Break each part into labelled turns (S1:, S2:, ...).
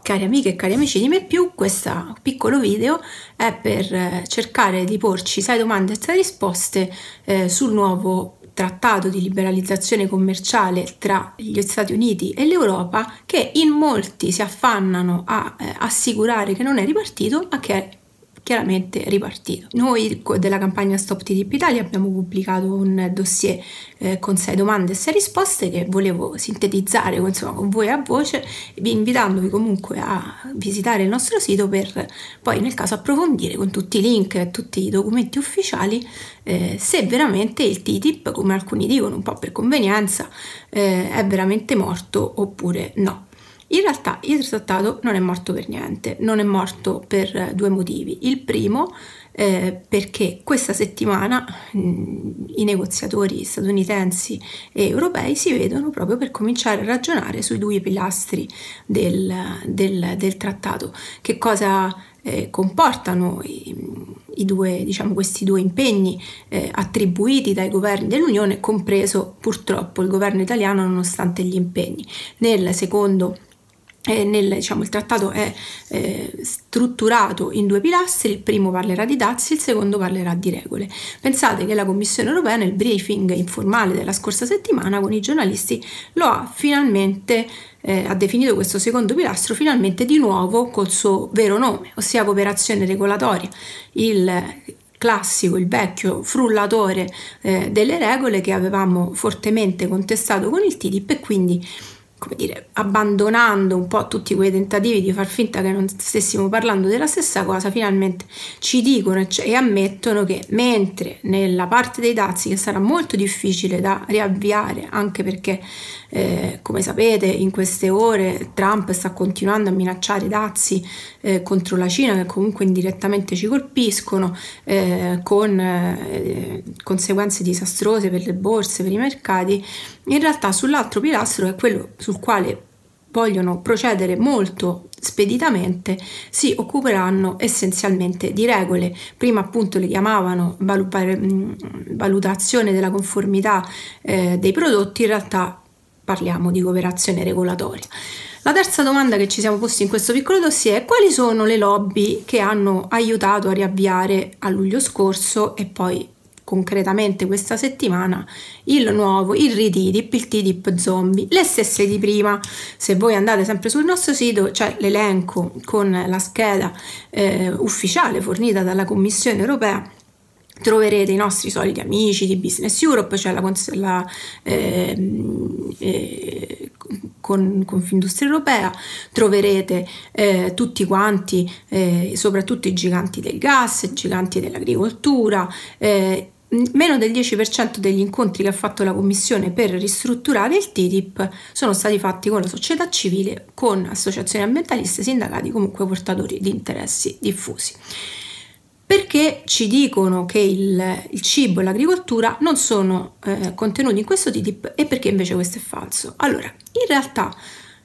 S1: Cari amiche e cari amici di Me Più, questo piccolo video è per eh, cercare di porci sei domande e sei risposte eh, sul nuovo trattato di liberalizzazione commerciale tra gli Stati Uniti e l'Europa che in molti si affannano a eh, assicurare che non è ripartito ma che è chiaramente ripartito. Noi della campagna Stop TTIP Italia abbiamo pubblicato un dossier eh, con sei domande e sei risposte che volevo sintetizzare insomma, con voi a voce, vi invitandovi comunque a visitare il nostro sito per poi nel caso approfondire con tutti i link e tutti i documenti ufficiali eh, se veramente il TTIP, come alcuni dicono un po' per convenienza, eh, è veramente morto oppure no. In realtà il trattato non è morto per niente, non è morto per eh, due motivi. Il primo eh, perché questa settimana mh, mm, i negoziatori statunitensi e europei si vedono proprio per cominciare a ragionare sui due pilastri del, del, del trattato, che cosa eh, comportano i, i due, diciamo, questi due impegni eh, attribuiti dai governi dell'Unione, compreso purtroppo il governo italiano nonostante gli impegni. Nel secondo eh, nel, diciamo, il trattato è eh, strutturato in due pilastri, il primo parlerà di dazi, il secondo parlerà di regole. Pensate che la Commissione europea nel briefing informale della scorsa settimana con i giornalisti lo ha finalmente eh, ha definito questo secondo pilastro finalmente di nuovo col suo vero nome, ossia cooperazione regolatoria. Il classico, il vecchio frullatore eh, delle regole che avevamo fortemente contestato con il TTIP e quindi come dire, abbandonando un po' tutti quei tentativi di far finta che non stessimo parlando della stessa cosa, finalmente ci dicono cioè, e, ammettono che mentre nella parte dei dazi che sarà molto difficile da riavviare, anche perché eh, come sapete in queste ore Trump sta continuando a minacciare i dazi eh, contro la Cina che comunque indirettamente ci colpiscono eh, con eh, conseguenze disastrose per le borse, per i mercati, in realtà sull'altro pilastro che è quello sul quale vogliono procedere molto speditamente si occuperanno essenzialmente di regole. Prima appunto le chiamavano valutazione della conformità eh, dei prodotti, in realtà parliamo di cooperazione regolatoria. La terza domanda che ci siamo posti in questo piccolo dossier è quali sono le lobby che hanno aiutato a riavviare a luglio scorso e poi concretamente questa settimana il nuovo, il ritidip, il TTIP zombie, le stesse di prima. Se voi andate sempre sul nostro sito c'è l'elenco con la scheda eh, ufficiale fornita dalla Commissione europea troverete i nostri soliti amici di Business Europe, cioè la, la eh, eh, con, Confindustria Europea, troverete eh, tutti quanti, eh, soprattutto i giganti del gas, i giganti dell'agricoltura. Eh, meno del 10% degli incontri che ha fatto la Commissione per ristrutturare il TTIP sono stati fatti con la società civile, con associazioni ambientaliste, sindacati, comunque portatori di interessi diffusi perché ci dicono che il, il cibo e l'agricoltura non sono eh, contenuti in questo TTIP e perché invece questo è falso. Allora, in realtà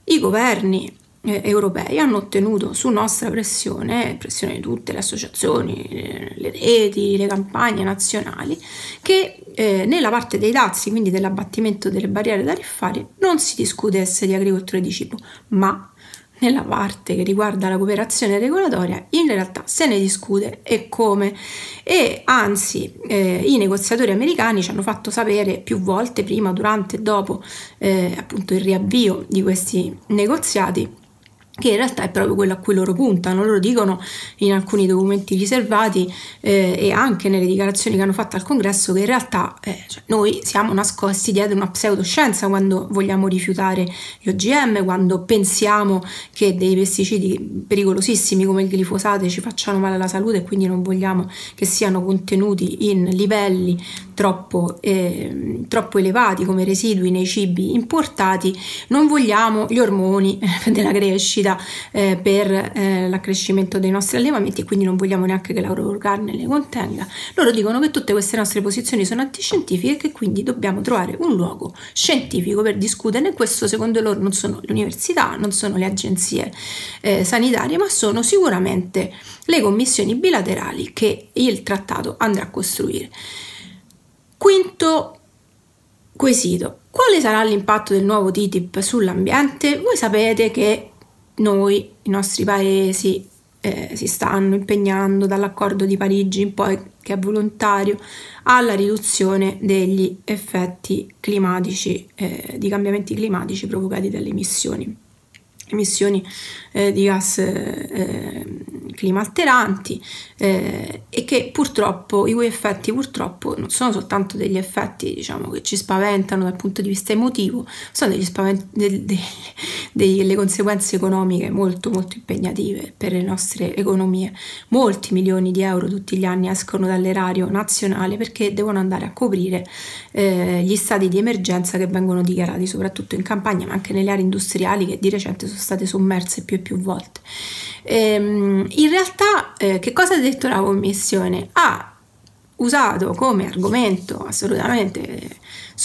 S1: i governi eh, europei hanno ottenuto su nostra pressione, pressione di tutte le associazioni, eh, le, reti, le campagne nazionali, che eh, nella parte dei dazi, quindi dell'abbattimento delle barriere tariffarie, non si discutesse di agricoltura e di cibo, ma nella parte che riguarda la cooperazione regolatoria, in realtà se ne discute e come. E anzi, eh, i negoziatori americani ci hanno fatto sapere più volte, prima, durante e dopo eh, appunto il riavvio di questi negoziati, che in realtà è proprio quello a cui loro puntano, loro dicono in alcuni documenti riservati eh, e anche nelle dichiarazioni che hanno fatto al congresso che in realtà eh, cioè noi siamo nascosti dietro una pseudoscienza quando vogliamo rifiutare gli OGM, quando pensiamo che dei pesticidi pericolosissimi come il glifosato ci facciano male alla salute e quindi non vogliamo che siano contenuti in livelli troppo, eh, troppo elevati come residui nei cibi importati, non vogliamo gli ormoni della crescita sfida eh, per eh, l'accrescimento dei nostri allevamenti e quindi non vogliamo neanche che la loro carne le contenga. Loro dicono che tutte queste nostre posizioni sono antiscientifiche e che quindi dobbiamo trovare un luogo scientifico per discuterne. Questo secondo loro non sono le università, non sono le agenzie eh, sanitarie, ma sono sicuramente le commissioni bilaterali che il trattato andrà a costruire. Quinto quesito. Quale sarà l'impatto del nuovo TTIP sull'ambiente? Voi sapete che noi, i nostri paesi, eh, si stanno impegnando dall'accordo di Parigi in poi, che è volontario, alla riduzione degli effetti climatici, eh, di cambiamenti climatici provocati dalle emissioni emissioni eh, di gas eh, alteranti eh, e che purtroppo i cui effetti purtroppo non sono soltanto degli effetti diciamo che ci spaventano dal punto di vista emotivo sono degli spavent- de- de- delle conseguenze economiche molto molto impegnative per le nostre economie molti milioni di euro tutti gli anni escono dall'erario nazionale perché devono andare a coprire eh, gli stati di emergenza che vengono dichiarati soprattutto in campagna ma anche nelle aree industriali che di recente sono sono state sommerse più e più volte. Ehm, in realtà, eh, che cosa ha detto la Commissione? Ha usato come argomento assolutamente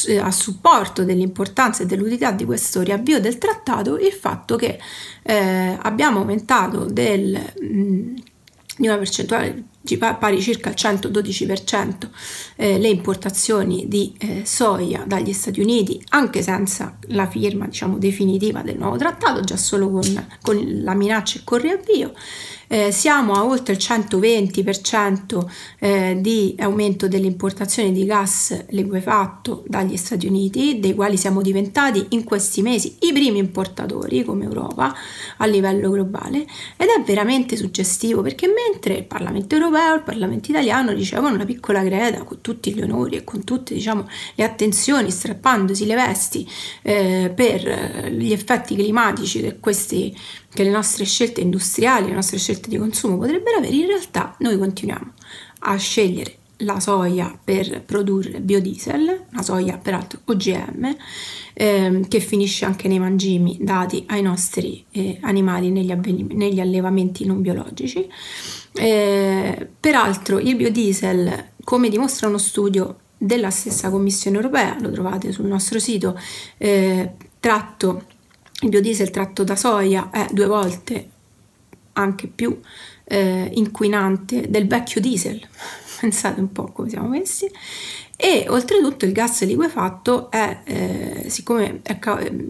S1: eh, a supporto dell'importanza e dell'utilità di questo riavvio del trattato il fatto che eh, abbiamo aumentato del, mh, mm, di una percentuale pari circa al 112%, eh, le importazioni di eh, soia dagli Stati Uniti, anche senza la firma diciamo, definitiva del nuovo trattato, già solo con, con la minaccia e il riavvio. Eh, siamo a oltre il 120% eh, di aumento delle importazioni di gas liquefatto dagli Stati Uniti, dei quali siamo diventati in questi mesi i primi importatori come Europa a livello globale ed è veramente suggestivo perché mentre il Parlamento europeo europeo, il Parlamento italiano ricevono una piccola greta con tutti gli onori e con tutte diciamo, le attenzioni, strappandosi le vesti eh, per eh, gli effetti climatici che, questi, che le nostre scelte industriali, le nostre scelte di consumo potrebbero avere, in realtà noi continuiamo a scegliere la soia per produrre biodiesel, la soia peraltro OGM, ehm, che finisce anche nei mangimi dati ai nostri eh, animali negli, negli, allevamenti non biologici. Eh, peraltro il biodiesel, come dimostra uno studio della stessa Commissione europea, lo trovate sul nostro sito, eh, tratto, il biodiesel tratto da soia è due volte anche più eh, inquinante del vecchio diesel, pensate un po' come siamo messi, e oltretutto il gas liquefatto è, eh, siccome è ca- ehm,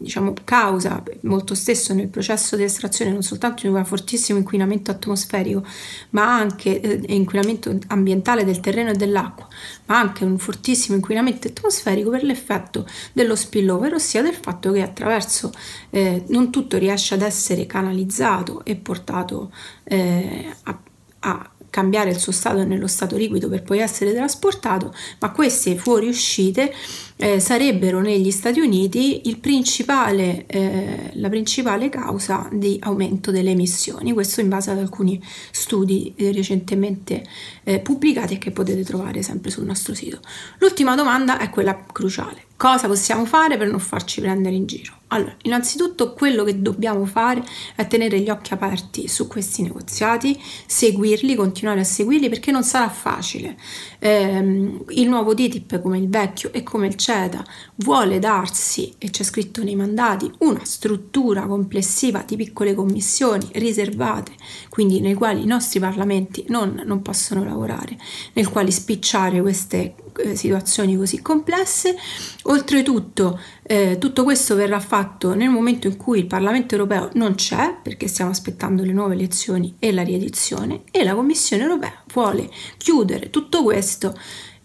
S1: diciamo, causa molto spesso nel processo di estrazione non soltanto di un fortissimo inquinamento atmosferico, ma anche eh, inquinamento ambientale del terreno e dell'acqua, ma anche un fortissimo inquinamento atmosferico per l'effetto dello spillover, ossia del fatto che attraverso eh, non tutto riesce ad essere canalizzato e portato eh, a, a cambiare il suo stato nello stato liquido per poi essere trasportato, ma queste fuoriuscite eh, sarebbero negli Stati Uniti principale, eh, la principale causa di aumento delle emissioni, questo in base ad alcuni studi eh, recentemente eh, pubblicati e che potete trovare sempre sul nostro sito. L'ultima domanda è quella cruciale. Cosa possiamo fare per non farci prendere in giro? Allora, innanzitutto quello che dobbiamo fare è tenere gli occhi aperti su questi negoziati, seguirli, continuare a seguirli perché non sarà facile. Ehm, il nuovo TTIP come il vecchio e come il succeda, vuole darsi, e c'è scritto nei mandati, una struttura complessiva di piccole commissioni riservate, quindi nei quali i nostri parlamenti non, non possono lavorare, nel quale spicciare queste eh, situazioni così complesse. Oltretutto eh, tutto questo verrà fatto nel momento in cui il Parlamento europeo non c'è, perché stiamo aspettando le nuove elezioni e la riedizione, e la Commissione europea vuole chiudere tutto questo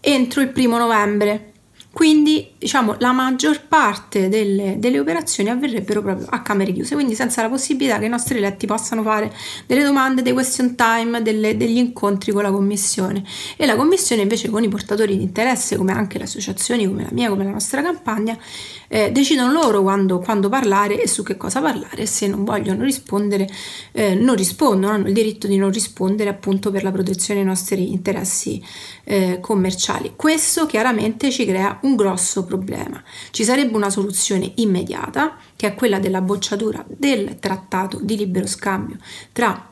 S1: entro il primo novembre quindi diciamo la maggior parte delle, delle operazioni avverrebbero proprio a camere chiuse, quindi senza la possibilità che i nostri eletti possano fare delle domande, dei question time, delle, degli incontri con la commissione. E la commissione invece con i portatori di interesse, come anche le associazioni, come la mia, come la nostra campagna, eh, decidono loro quando, quando, parlare e su che cosa parlare. Se non vogliono rispondere, eh, non rispondono, hanno il diritto di non rispondere appunto per la protezione dei nostri interessi eh, commerciali. Questo chiaramente ci crea un grosso problema. Ci sarebbe una soluzione immediata, che è quella della bocciatura del trattato di libero scambio tra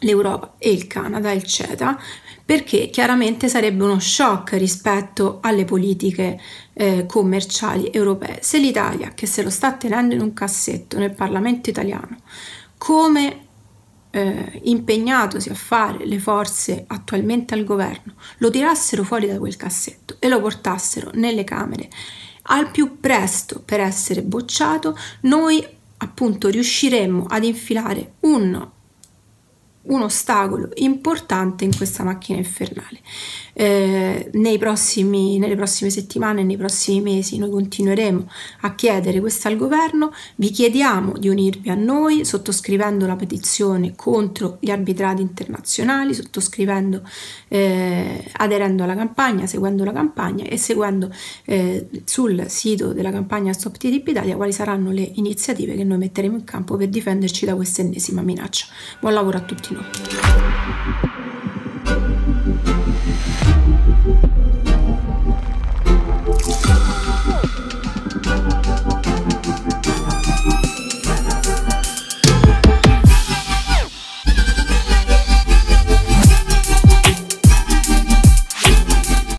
S1: l'Europa e il Canada, il CETA, perché chiaramente sarebbe uno shock rispetto alle politiche eh, commerciali europee. Se l'Italia, che se lo sta tenendo in un cassetto nel Parlamento italiano, come eh, impegnatosi a fare le forze attualmente al governo lo tirassero fuori da quel cassetto e lo portassero nelle Camere al più presto per essere bocciato, noi appunto riusciremmo ad infilare un un ostacolo importante in questa macchina infernale. Eh, nei prossimi, nelle prossime settimane, nei prossimi mesi, noi continueremo a chiedere questo al governo. Vi chiediamo di unirvi a noi sottoscrivendo la petizione contro gli arbitrati internazionali, sottoscrivendo, eh, aderendo alla campagna, seguendo la campagna e seguendo eh, sul sito della campagna Stop TTIP Italia quali saranno le iniziative che noi metteremo in campo per difenderci da questa ennesima minaccia. Buon lavoro a tutti Obrigado.